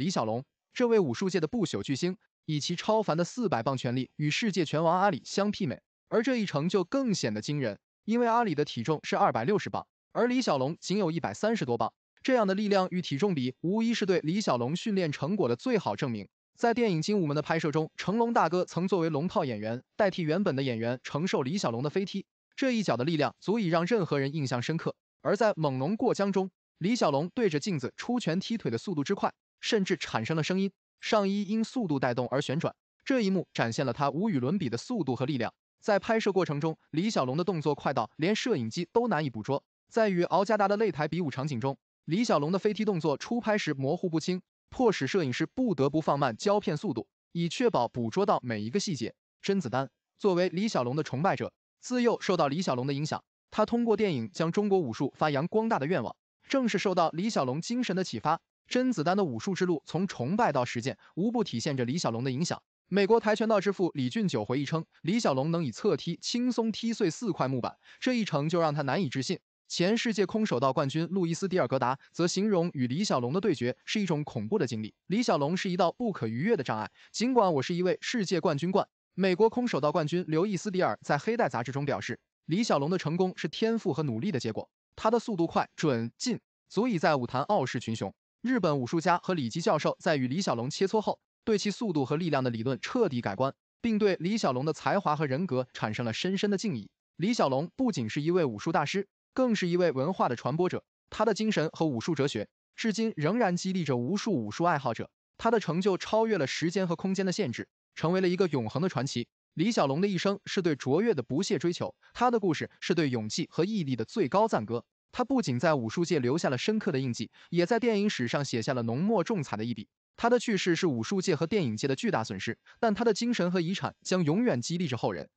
李小龙这位武术界的不朽巨星，以其超凡的四百磅拳力与世界拳王阿里相媲美，而这一成就更显得惊人。因为阿里的体重是二百六十磅，而李小龙仅有一百三十多磅，这样的力量与体重比无疑是对李小龙训练成果的最好证明。在电影《精武门》的拍摄中，成龙大哥曾作为龙套演员代替原本的演员承受李小龙的飞踢，这一脚的力量足以让任何人印象深刻。而在《猛龙过江》中，李小龙对着镜子出拳踢腿的速度之快。甚至产生了声音，上衣因速度带动而旋转。这一幕展现了他无与伦比的速度和力量。在拍摄过程中，李小龙的动作快到连摄影机都难以捕捉。在与敖加达的擂台比武场景中，李小龙的飞踢动作初拍时模糊不清，迫使摄影师不得不放慢胶片速度，以确保捕捉到每一个细节。甄子丹作为李小龙的崇拜者，自幼受到李小龙的影响，他通过电影将中国武术发扬光大的愿望，正是受到李小龙精神的启发。甄子丹的武术之路，从崇拜到实践，无不体现着李小龙的影响。美国跆拳道之父李俊九回忆称，李小龙能以侧踢轻松踢碎四块木板，这一成就让他难以置信。前世界空手道冠军路易斯·迪尔格达则形容与李小龙的对决是一种恐怖的经历。李小龙是一道不可逾越的障碍，尽管我是一位世界冠军、冠美国空手道冠军。路易斯·迪尔在《黑带》杂志中表示，李小龙的成功是天赋和努力的结果。他的速度快、准、劲，足以在武坛傲视群雄。日本武术家和李基教授在与李小龙切磋后，对其速度和力量的理论彻底改观，并对李小龙的才华和人格产生了深深的敬意。李小龙不仅是一位武术大师，更是一位文化的传播者。他的精神和武术哲学至今仍然激励着无数武术爱好者。他的成就超越了时间和空间的限制，成为了一个永恒的传奇。李小龙的一生是对卓越的不懈追求，他的故事是对勇气和毅力的最高赞歌。他不仅在武术界留下了深刻的印记，也在电影史上写下了浓墨重彩的一笔。他的去世是武术界和电影界的巨大损失，但他的精神和遗产将永远激励着后人。